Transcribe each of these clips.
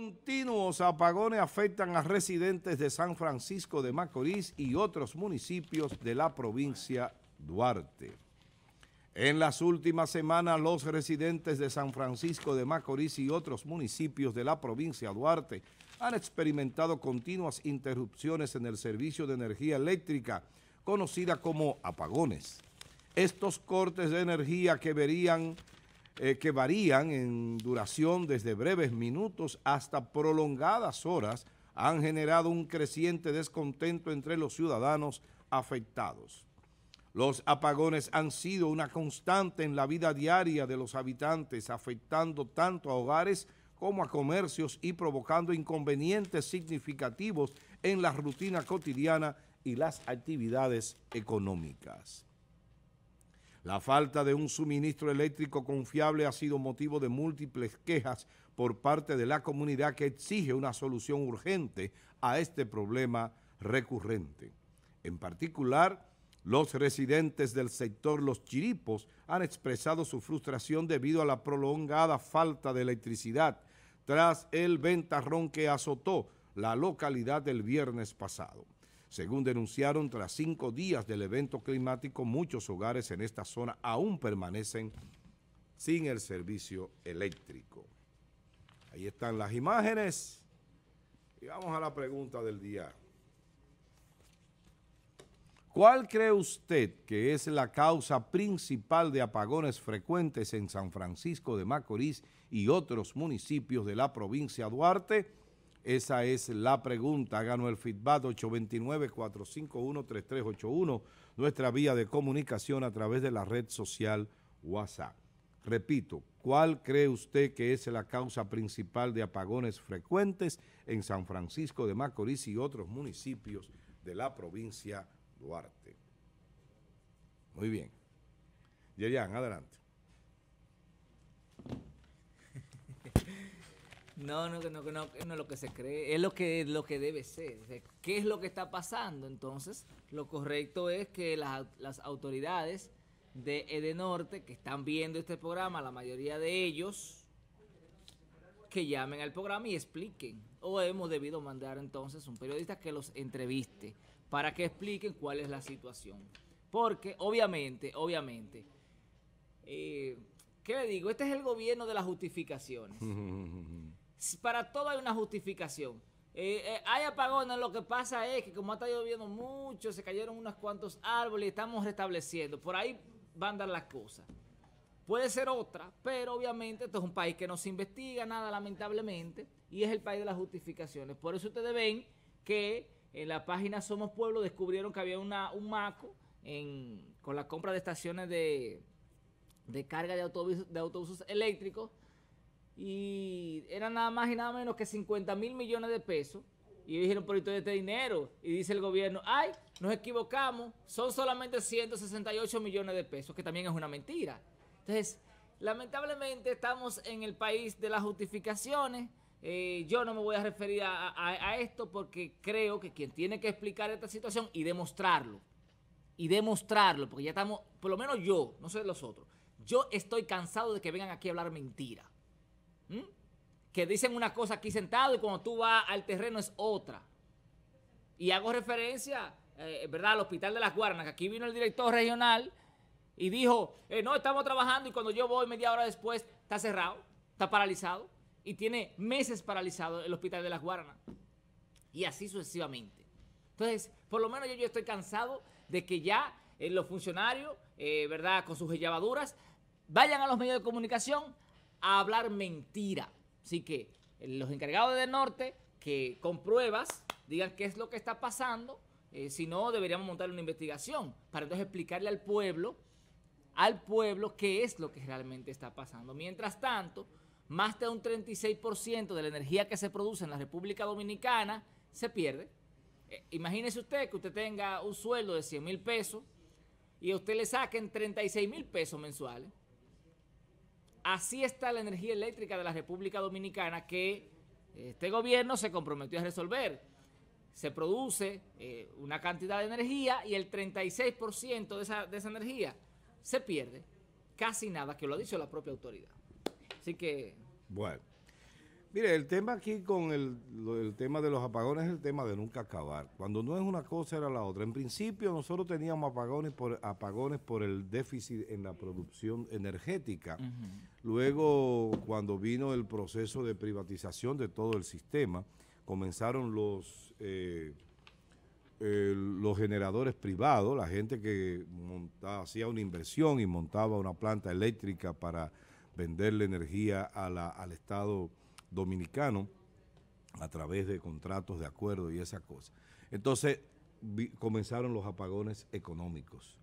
Continuos apagones afectan a residentes de San Francisco de Macorís y otros municipios de la provincia Duarte. En las últimas semanas, los residentes de San Francisco de Macorís y otros municipios de la provincia Duarte han experimentado continuas interrupciones en el servicio de energía eléctrica, conocida como apagones. Estos cortes de energía que verían eh, que varían en duración desde breves minutos hasta prolongadas horas, han generado un creciente descontento entre los ciudadanos afectados. Los apagones han sido una constante en la vida diaria de los habitantes, afectando tanto a hogares como a comercios y provocando inconvenientes significativos en la rutina cotidiana y las actividades económicas. La falta de un suministro eléctrico confiable ha sido motivo de múltiples quejas por parte de la comunidad que exige una solución urgente a este problema recurrente. En particular, los residentes del sector Los Chiripos han expresado su frustración debido a la prolongada falta de electricidad tras el ventarrón que azotó la localidad el viernes pasado. Según denunciaron, tras cinco días del evento climático, muchos hogares en esta zona aún permanecen sin el servicio eléctrico. Ahí están las imágenes. Y vamos a la pregunta del día. ¿Cuál cree usted que es la causa principal de apagones frecuentes en San Francisco de Macorís y otros municipios de la provincia de Duarte? Esa es la pregunta. Háganos el feedback 829-451-3381, nuestra vía de comunicación a través de la red social WhatsApp. Repito, ¿cuál cree usted que es la causa principal de apagones frecuentes en San Francisco de Macorís y otros municipios de la provincia Duarte? Muy bien. Yerian, adelante. No, no, no, no, no es lo que se cree, es lo que, lo que debe ser. ¿Qué es lo que está pasando? Entonces, lo correcto es que las, las autoridades de Edenorte, que están viendo este programa, la mayoría de ellos, que llamen al programa y expliquen. O hemos debido mandar entonces un periodista que los entreviste para que expliquen cuál es la situación. Porque, obviamente, obviamente, eh, ¿qué le digo? Este es el gobierno de las justificaciones. para todo hay una justificación. Eh, eh, hay apagones, lo que pasa es que como ha estado lloviendo mucho, se cayeron unos cuantos árboles, y estamos restableciendo. Por ahí van a dar las cosas. Puede ser otra, pero obviamente esto es un país que no se investiga nada, lamentablemente, y es el país de las justificaciones. Por eso ustedes ven que en la página Somos Pueblo descubrieron que había un maco con la compra de estaciones de, carga de autobuses eléctricos y era nada más y nada menos que 50 mil millones de pesos. Y dijeron, por de este dinero. Y dice el gobierno, ay, nos equivocamos, son solamente 168 millones de pesos, que también es una mentira. Entonces, lamentablemente estamos en el país de las justificaciones. Eh, yo no me voy a referir a, esto porque creo que quien tiene que explicar esta situación y demostrarlo, y demostrarlo, porque ya estamos, por lo menos yo, no sé los otros, yo estoy cansado de que vengan aquí a hablar mentira. ¿Mm? Que dicen una cosa aquí sentado y cuando tú vas al terreno es otra. Y hago referencia, eh, ¿verdad?, al Hospital de las Guarnas, que aquí vino el director regional y dijo, eh, no, estamos trabajando y cuando yo voy media hora después está cerrado, está paralizado y tiene meses paralizado el Hospital de las Guarnas. Y así sucesivamente. Entonces, por lo menos yo, estoy cansado de que ya eh, los funcionarios, ¿verdad?, con sus llevaduras, vayan a los medios de comunicación a hablar mentira. Así que eh, los encargados del norte que con pruebas digan qué es lo que está pasando, eh, si no deberíamos montar una investigación para entonces explicarle al pueblo, al pueblo qué es lo que realmente está pasando. Mientras tanto, más de un 36% de la energía que se produce en la República Dominicana se pierde. Eh, imagínese usted que usted tenga un sueldo de 100 mil pesos y a usted le saquen 36 mil pesos mensuales. Así está la energía eléctrica de la República Dominicana que eh, este gobierno se comprometió a resolver. Se produce eh, una cantidad de energía y el 36% de esa, de esa energía se pierde. Casi nada, que lo ha dicho la propia autoridad. Así que... Bueno. Mire, el tema aquí con el, tema de los apagones es el tema de nunca acabar. Cuando no es una cosa era la otra. En principio nosotros teníamos apagones por, apagones por el déficit en la producción energética. Luego, cuando vino el proceso de privatización de todo el sistema, comenzaron los, eh, eh, los generadores privados, la gente que hacía una inversión y montaba una planta eléctrica para venderle energía al Estado dominicano a través de contratos de acuerdo y esa cosa. Entonces comenzaron los apagones económicos,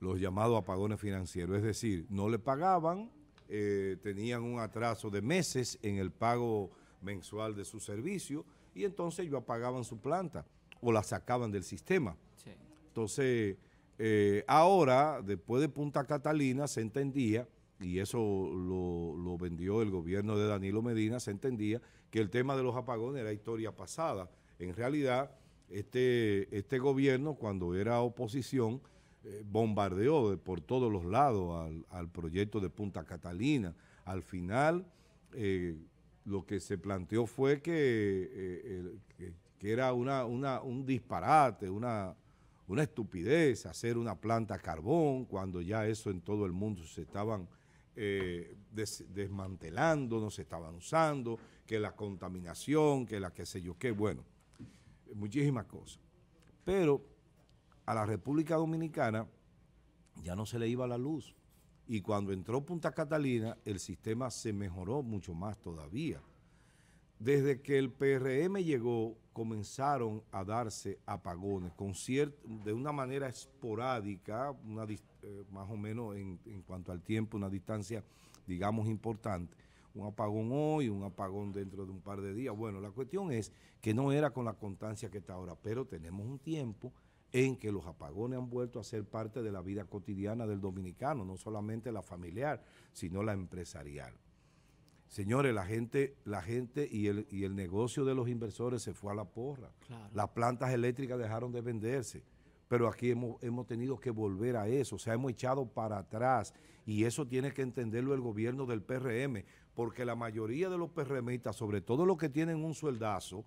los llamados apagones financieros, es decir, no le pagaban, eh, tenían un atraso de meses en el pago mensual de su servicio y entonces ellos apagaban su planta o la sacaban del sistema. Entonces, eh, ahora, después de Punta Catalina, se entendía y eso lo, vendió el gobierno de Danilo Medina, se entendía que el tema de los apagones era historia pasada. En realidad, este, este gobierno, cuando era oposición, eh, bombardeó por todos los lados al, proyecto de Punta Catalina. Al final, eh, lo que se planteó fue que, eh, era un disparate, una, una estupidez hacer una planta carbón cuando ya eso en todo el mundo se estaban eh, desmantelando, no se estaban usando, que la contaminación, que la que sé yo qué, bueno, muchísimas cosas. Pero a la República Dominicana ya no se le iba la luz. Y cuando entró Punta Catalina, el sistema se mejoró mucho más todavía desde que el PRM llegó, comenzaron a darse apagones de una manera esporádica, eh, más o menos en, cuanto al tiempo, una distancia, digamos, importante. Un apagón hoy, un apagón dentro de un par de días. Bueno, la cuestión es que no era con la constancia que está ahora, pero tenemos un tiempo en que los apagones han vuelto a ser parte de la vida cotidiana del dominicano, no solamente la familiar, sino la empresarial. Señores, la gente, la gente y el, y el negocio de los inversores se fue a la porra. Las plantas eléctricas dejaron de venderse. Pero aquí hemos, hemos tenido que volver a eso, o sea, hemos echado para atrás. Y eso tiene que entenderlo el gobierno del PRM, porque la mayoría de los PRMistas, sobre todo los que tienen un sueldazo,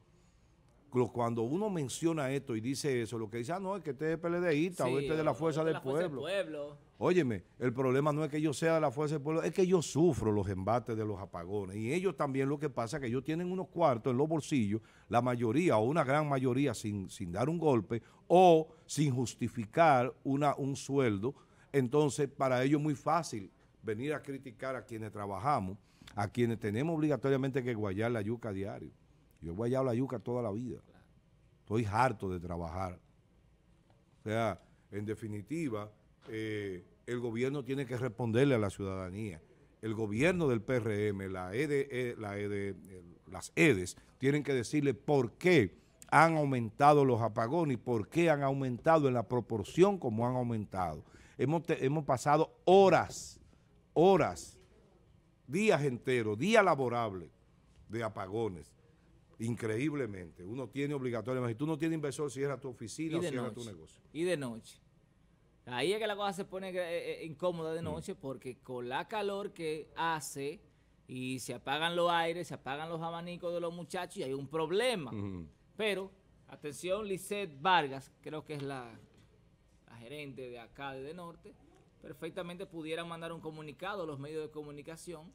cuando uno menciona esto y dice eso, lo que dice, ah, no, es que este es PLDista o este de este la Fuerza, del, pueblo. del Óyeme, el problema no es que yo sea de la Fuerza del Pueblo, es que yo sufro los embates de los apagones. Y ellos también lo que pasa es que ellos tienen unos cuartos en los bolsillos, la mayoría o una gran mayoría sin, dar un golpe o sin justificar una, un sueldo. Entonces, para ellos es muy fácil venir a criticar a quienes trabajamos, a quienes tenemos obligatoriamente que guayar la yuca diario. Yo voy allá a la yuca toda la vida. Estoy harto de trabajar. O sea, en definitiva, eh, el gobierno tiene que responderle a la ciudadanía. El gobierno del PRM, la e e, e las EDES, tienen que decirle por qué han aumentado los apagones y por qué han aumentado en la proporción como han aumentado. Hemos, hemos pasado horas, horas, días enteros, días laborables de apagones. Increíblemente. Uno tiene obligatoriamente. Si tú no tienes inversor, si cierra tu oficina o cierra tu negocio. Y de noche. Ahí es que la cosa se pone eh, eh, eh, incómoda de mm. noche porque con la calor que hace y se apagan los aires, se apagan los abanicos de los muchachos y hay un problema. Pero, atención, Lisette Vargas, creo que es la, la gerente de acá de Norte, perfectamente pudiera mandar un comunicado a los medios de comunicación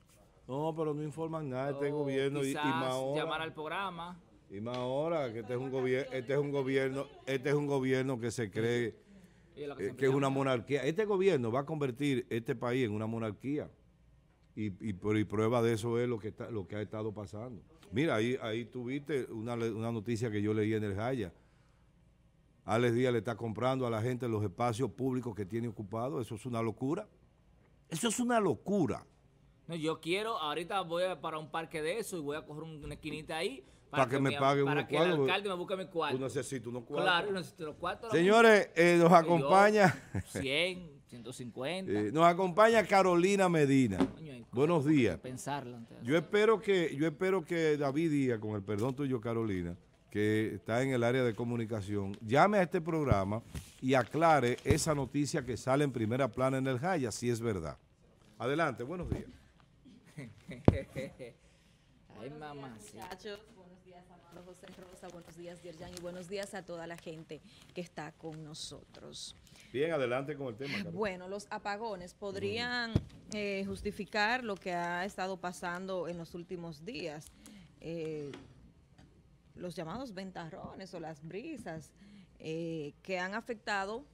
no, pero no informan nada este gobierno. Y, más ahora. al programa. Y más ahora, que este es un gobierno, este es un gobierno, este es un gobierno que se cree eh, que, es una monarquía. Este gobierno va a convertir este país en una monarquía. Y, y, prueba de eso es lo que está, lo que ha estado pasando. Mira, ahí, ahí tuviste una, una noticia que yo leí en el Jaya. Alex Díaz le está comprando a la gente los espacios públicos que tiene ocupados. Eso es una locura. Eso es una locura yo quiero, ahorita voy para un parque de eso y voy a coger una esquinita ahí. Para, que, me pague Para que el alcalde me busque mi cuarto. Tú necesito unos cuartos. Señores, eh, nos acompaña... 100, 150. Eh, nos acompaña Carolina Medina. Buenos días. yo espero que yo espero que David Díaz, con el perdón tuyo, Carolina, que está en el área de comunicación, llame a este programa y aclare esa noticia que sale en primera plana en el Jaya, si es verdad. Adelante, buenos días. Ay, buenos Días, muchachos. Buenos días, Amado José Rosa. Buenos días, Dierjan. Y buenos días a toda la gente que está con nosotros. Bien, adelante con el tema. Bueno, los apagones podrían eh, justificar lo que ha estado pasando en los últimos días. Eh, los llamados ventarrones o las brisas eh, que han afectado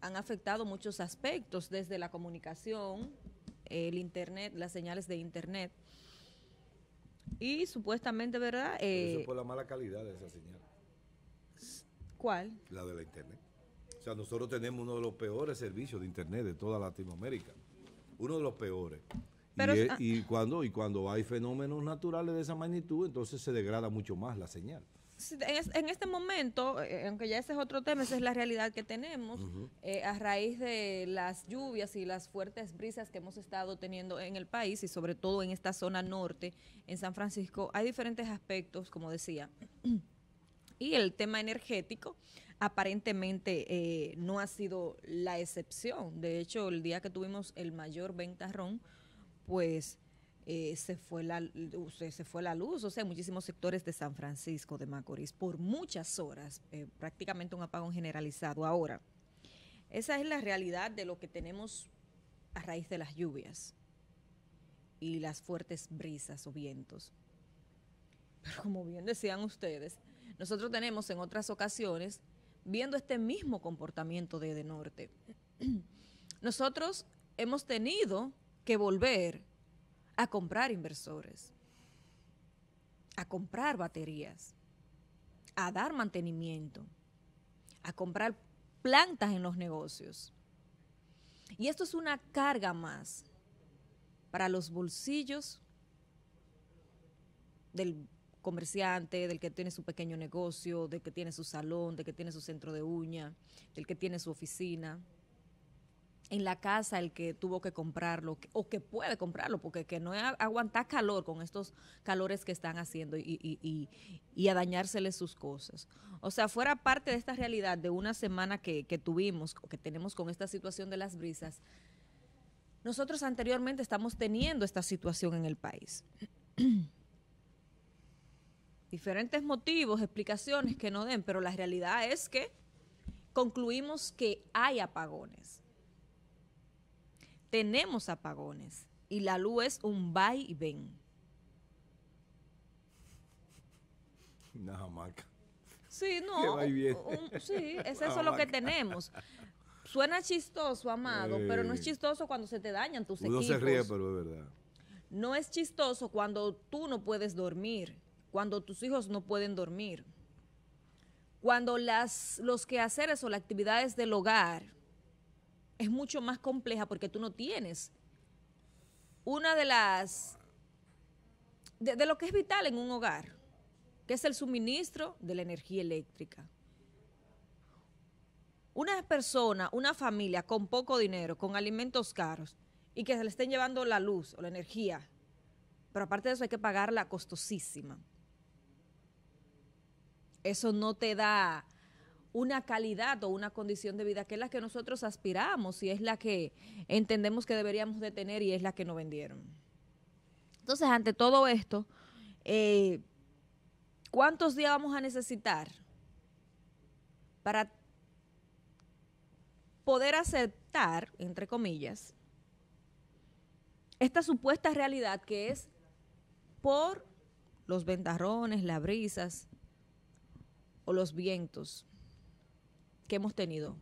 han afectado muchos aspectos, desde la comunicación, el internet, las señales de internet. Y supuestamente, ¿verdad? por eh, la mala calidad de esa señal. ¿Cuál? La de la internet. O sea, nosotros tenemos uno de los peores servicios de internet de toda Latinoamérica. Uno de los peores. Ah. y, cuando, y cuando hay fenómenos naturales de esa magnitud, entonces se degrada mucho más la señal en este momento, eh, aunque ya ese es otro tema, esa es la realidad que tenemos, eh, a raíz de las lluvias y las fuertes brisas que hemos estado teniendo en el país y sobre todo en esta zona norte, en San Francisco, hay diferentes aspectos, como decía. y el tema energético aparentemente eh, no ha sido la excepción. De hecho, el día que tuvimos el mayor ventarrón, pues eh, se, fue la, se fue la luz, o sea, muchísimos sectores de San Francisco de Macorís por muchas horas, eh, prácticamente un apagón generalizado. Ahora, esa es la realidad de lo que tenemos a raíz de las lluvias y las fuertes brisas o vientos. Pero como bien decían ustedes, nosotros tenemos en otras ocasiones, viendo este mismo comportamiento de, de norte, nosotros hemos tenido que volver a comprar inversores, a comprar baterías, a dar mantenimiento, a comprar plantas en los negocios. Y esto es una carga más para los bolsillos del comerciante, del que tiene su pequeño negocio, del que tiene su salón, del que tiene su centro de uña, del que tiene su oficina en la casa el que tuvo que comprarlo o que puede comprarlo, porque que no aguanta calor con estos calores que están haciendo y, a dañárseles sus cosas. O sea, fuera parte de esta realidad de una semana que, que tuvimos, que tenemos con esta situación de las brisas, nosotros anteriormente estamos teniendo esta situación en el país. Diferentes motivos, explicaciones que no den, pero la realidad es que concluimos que hay apagones tenemos apagones y la luz es un va y ven. Una más Sí, no. sí, es eso ah, lo que tenemos. Suena chistoso, amado, pero no es chistoso cuando se te dañan tus Uno equipos. se ríe, pero es verdad. No es chistoso cuando tú no puedes dormir, cuando tus hijos no pueden dormir, cuando las, los quehaceres o las actividades del hogar es mucho más compleja porque tú no tienes una de las, de, lo que es vital en un hogar, que es el suministro de la energía eléctrica. Una persona, una familia con poco dinero, con alimentos caros y que se le estén llevando la luz o la energía, pero aparte de eso hay que pagarla costosísima. Eso no te da una calidad o una condición de vida que es la que nosotros aspiramos y es la que entendemos que deberíamos de tener y es la que nos vendieron. Entonces, ante todo esto, eh, ¿cuántos días vamos a necesitar para poder aceptar, entre comillas, esta supuesta realidad que es por los ventarrones, las brisas o los vientos que hemos tenido.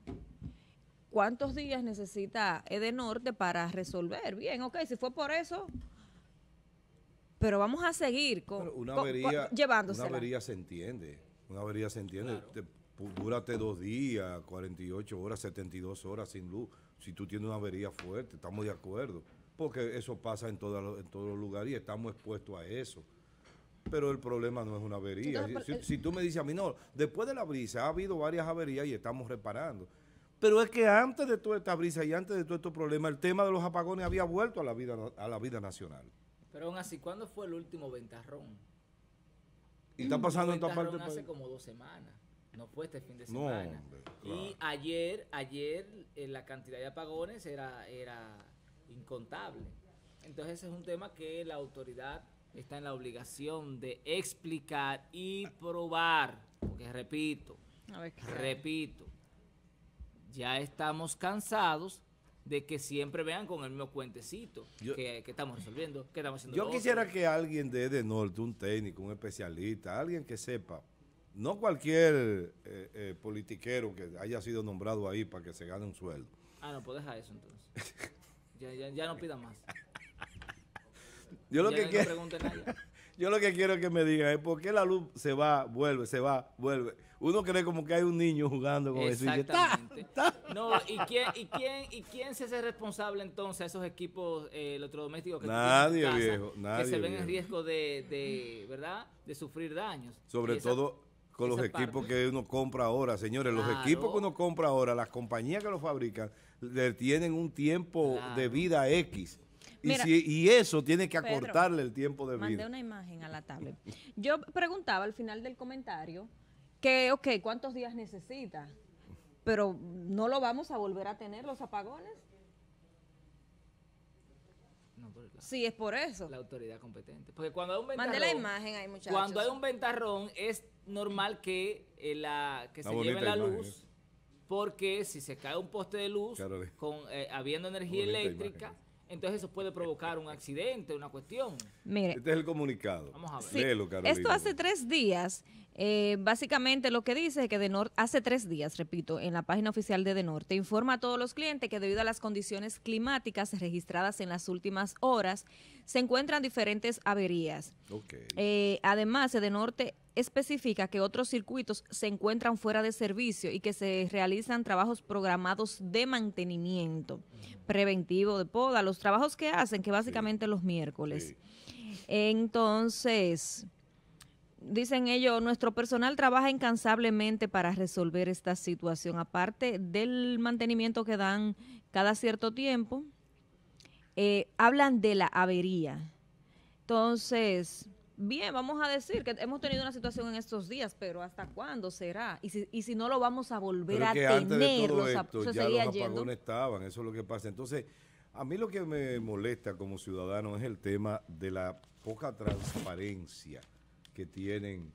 ¿Cuántos días necesita Edenorte para resolver? Bien, ok, si fue por eso, pero vamos a seguir con, una avería, Una avería se entiende, una avería se entiende. dúrate dos días, 48 horas, 72 horas sin luz. Si tú tienes una avería fuerte, estamos de acuerdo. Porque eso pasa en, en todos los lugares y estamos expuestos a eso. Pero el problema no es una avería. si, tú me dices a mí, no, después de la brisa ha habido varias averías y estamos reparando. Pero es que antes de toda esta brisa y antes de todo estos problema, el tema de los apagones había vuelto a la vida, a la vida nacional. Pero aún así, ¿cuándo fue el último ventarrón? Y está pasando en toda parte. Hace como dos semanas. No fue este fin de semana. Y ayer, ayer eh, la cantidad de apagones era, era incontable. Entonces ese es un tema que la autoridad está en la obligación de explicar y probar, porque repito, repito, ya estamos cansados de que siempre vean con el mismo cuentecito que, estamos resolviendo, Yo quisiera que alguien de de norte, un técnico, un especialista, alguien que sepa, no cualquier eh, eh, politiquero que haya sido nombrado ahí para que se gane un sueldo. Ah, no, pues deja eso entonces. ya no pida más. Yo lo, que quiero, que me digan es eh, por qué la luz se va, vuelve, se va, vuelve. Uno cree como que hay un niño jugando con eso. Exactamente. No, ¿y quién, y, quién, ¿y quién se hace responsable entonces a esos equipos eh, electrodomésticos que, nadie, que se ven en riesgo de, ¿verdad? de sufrir daños? Sobre todo con los equipos que uno compra ahora, señores. Los equipos que uno compra ahora, las compañías que los fabrican, le tienen un tiempo de vida X. Y, eso tiene que acortarle el tiempo de vida. Mandé una imagen a la tablet. Yo preguntaba al final del comentario que, ok, ¿cuántos días necesita? Pero ¿no lo vamos a volver a tener los apagones? No, sí, es por eso. La autoridad competente. Porque cuando hay un ventarrón. la imagen ahí, muchachos. Cuando hay un ventarrón, es normal que, eh, la, se lleve la luz. Eh. Porque si se cae un poste de luz, con, eh, habiendo energía eléctrica entonces eso puede provocar un accidente, una cuestión. Mire, este es el comunicado. Vamos a ver. esto hace tres días. Eh, básicamente lo que dice es que de norte, hace tres días, repito, en la página oficial de de Norte informa a todos los clientes que debido a las condiciones climáticas registradas en las últimas horas, se encuentran diferentes averías. Okay. Eh, además, Edenorte especifica que otros circuitos se encuentran fuera de servicio y que se realizan trabajos programados de mantenimiento preventivo de poda, los trabajos que hacen, que básicamente los miércoles. Entonces, dicen ellos, nuestro personal trabaja incansablemente para resolver esta situación, aparte del mantenimiento que dan cada cierto tiempo. Eh, hablan de la avería. Entonces, bien, vamos a decir que hemos tenido una situación en estos días, pero ¿hasta cuándo será? Y si, y si no lo vamos a volver a tener, antes de todo esto, ya los apagones estaban, eso es lo que pasa. Entonces, a mí lo que me molesta como ciudadano es el tema de la poca transparencia que tienen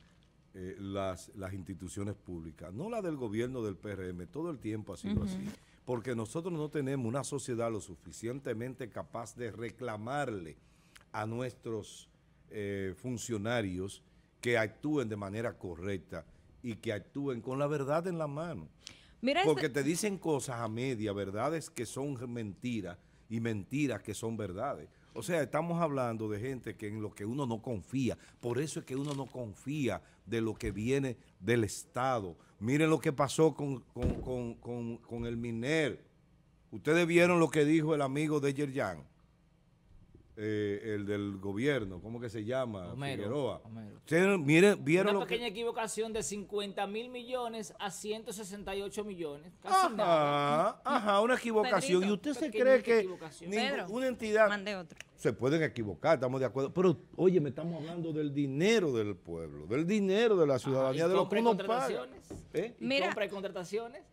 eh, las, instituciones públicas, no la del gobierno del PRM, todo el tiempo ha sido así, porque nosotros no tenemos una sociedad lo suficientemente capaz de reclamarle a nuestros eh, funcionarios que actúen de manera correcta y que actúen con la verdad en la mano. Porque te dicen cosas a media, verdades que son mentiras y mentiras que son verdades. O sea, estamos hablando de gente que en lo que uno no confía. Por eso es que uno no confía de lo que viene del Estado. Miren lo que pasó con, con el MINER. Ustedes vieron lo que dijo el amigo de Yerjan. Eh, el del gobierno, ¿cómo que se llama? Homero, miren, vieron Una pequeña equivocación de 50 mil millones a 168 millones. ajá, una equivocación. ¿Y usted se cree que una entidad... Se pueden equivocar, estamos de acuerdo. Pero, oye, me estamos hablando del dinero del pueblo, del dinero de la ciudadanía, de los que uno ¿Eh? ¿Y compra y contrataciones.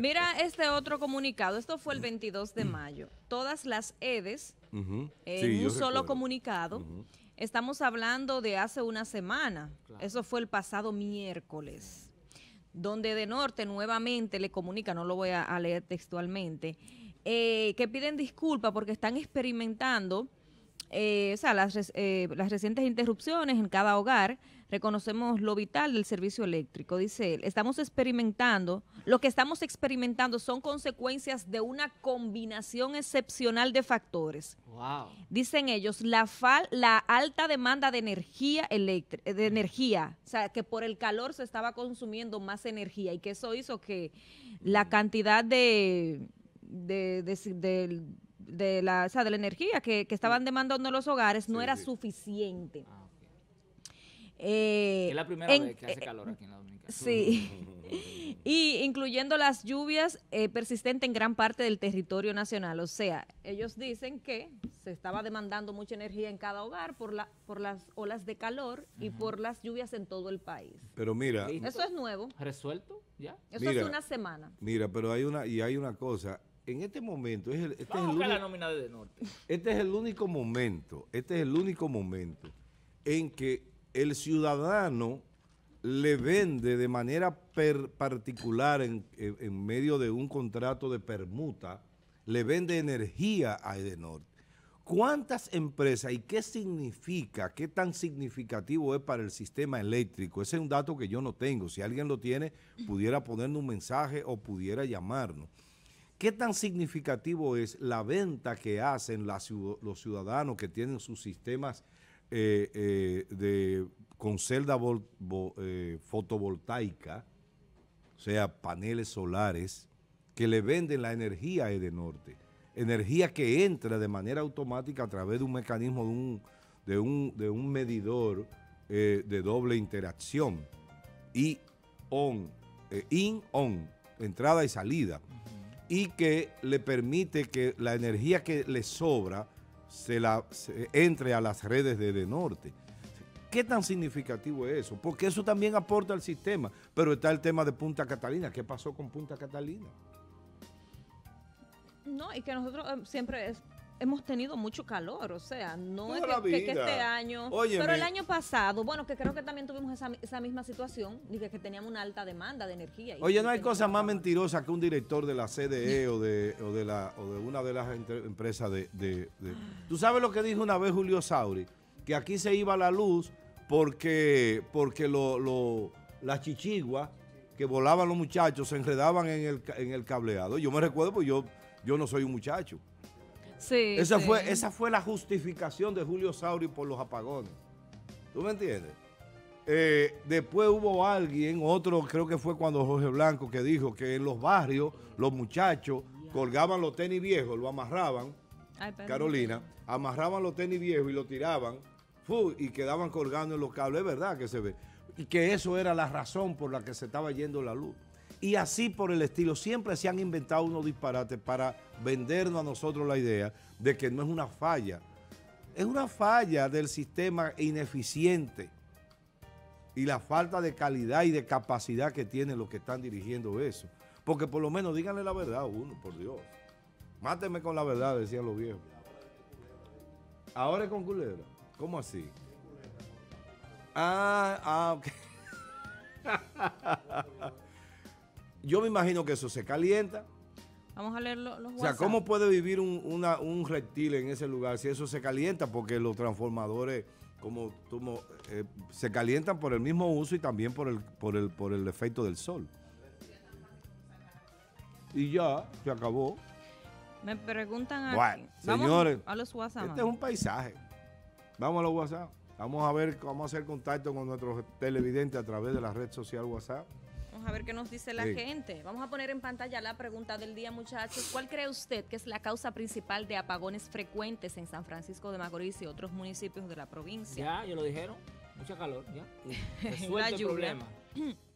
Mira este otro comunicado. Esto fue el 22 de mm. mayo. Todas las EDES, en un solo comunicado. Estamos hablando de hace una semana. Eso fue el pasado miércoles donde de norte nuevamente le comunica, no lo voy a, leer textualmente, eh, que piden disculpa porque están experimentando eh, o sea, las, eh, las recientes interrupciones en cada hogar, reconocemos lo vital del servicio eléctrico, dice él. Estamos experimentando, lo que estamos experimentando son consecuencias de una combinación excepcional de factores. Dicen ellos, la, la alta demanda de energía, eh, de energía, o sea, que por el calor se estaba consumiendo más energía y que eso hizo que la mm. cantidad de, de de la, o de la energía que, estaban demandando los hogares no era suficiente. Ah, eh, es la primera vez que hace eh, calor aquí en la Dominica. Sí. y incluyendo las lluvias eh, persistentes en gran parte del territorio nacional. O sea, ellos dicen que se estaba demandando mucha energía en cada hogar por, la, por las olas de calor y por las lluvias en todo el país. Pero mira... Eso es nuevo. ¿Resuelto ya? Eso hace una semana. Mira, pero hay una, y hay una cosa en este momento, es este es el único, momento, este es el único momento en que el ciudadano le vende de manera particular en, en, medio de un contrato de permuta, le vende energía a Edenorte. ¿Cuántas empresas y qué significa, qué tan significativo es para el sistema eléctrico? Ese es un dato que yo no tengo. Si alguien lo tiene, pudiera ponernos un mensaje o pudiera llamarnos. ¿Qué tan significativo es la venta que hacen los ciudadanos que tienen sus sistemas eh, eh, con celda eh, fotovoltaica, o sea, paneles solares, que le venden la energía a Edenorte? Energía que entra de manera automática a través de un mecanismo de un, medidor de doble interacción. Y on, in, on, entrada y salida, y que le permite que la energía que le sobra se la entre a las redes de, norte. ¿Qué tan significativo es eso? Porque eso también aporta al sistema. Pero está el tema de Punta Catalina. ¿Qué pasó con Punta Catalina? No, y que nosotros eh, siempre hemos tenido mucho calor, o sea, no es que, este año, pero el año pasado, bueno, que creo que también tuvimos esa, misma situación, dije que teníamos una alta demanda de energía. Oye, no hay cosa más mentirosa que un director de la CDE e o de, la, o de una de las empresas de, ¿Tú sabes lo que dijo una vez Julio Sauri? Que aquí se iba la luz porque, porque lo, lo, la chichigua que volaban los muchachos se enredaban en el, en el cableado. Yo me recuerdo, porque yo, yo no soy un muchacho esa, Fue, esa fue la justificación de Julio Sauri por los apagones. ¿Tú me entiendes? Eh, después hubo alguien, otro creo que fue cuando Jorge Blanco, que dijo que en los barrios los muchachos colgaban los tenis viejos, lo amarraban, Carolina, amarraban los tenis viejos y lo tiraban y quedaban colgando en los cables. Es verdad que se ve. Y que eso era la razón por la que se estaba yendo la luz y así por el estilo. Siempre se han inventado unos disparates para vendernos a nosotros la idea de que no es una falla. Es una falla del sistema ineficiente y la falta de calidad y de capacidad que tienen los que están dirigiendo eso. Porque por lo menos díganle la verdad a uno, por Dios. Máteme con la verdad, decían los viejos. Ahora es con culera? ¿Cómo así? Ah, ah, ok. Yo me imagino que eso se calienta. Vamos a leer los WhatsApp. O sea, ¿cómo puede vivir un, reptil en ese lugar si eso se calienta? Porque los transformadores como, eh, se calientan por el mismo uso y también por el, por el, por el efecto del sol. Y ya, se acabó. Me preguntan aquí. señores, a los WhatsApp. Este es un paisaje. Vamos a los WhatsApp. Vamos a ver cómo hacer contacto con nuestros televidentes a través de la red social WhatsApp. Vamos a ver qué nos dice la gente. Vamos a poner en pantalla la pregunta del día, muchachos. ¿Cuál cree usted que es la causa principal de apagones frecuentes en San Francisco de Macorís y otros municipios de la provincia? Ya, ya lo dijeron. Mucha calor, ya. Resuelve el problema.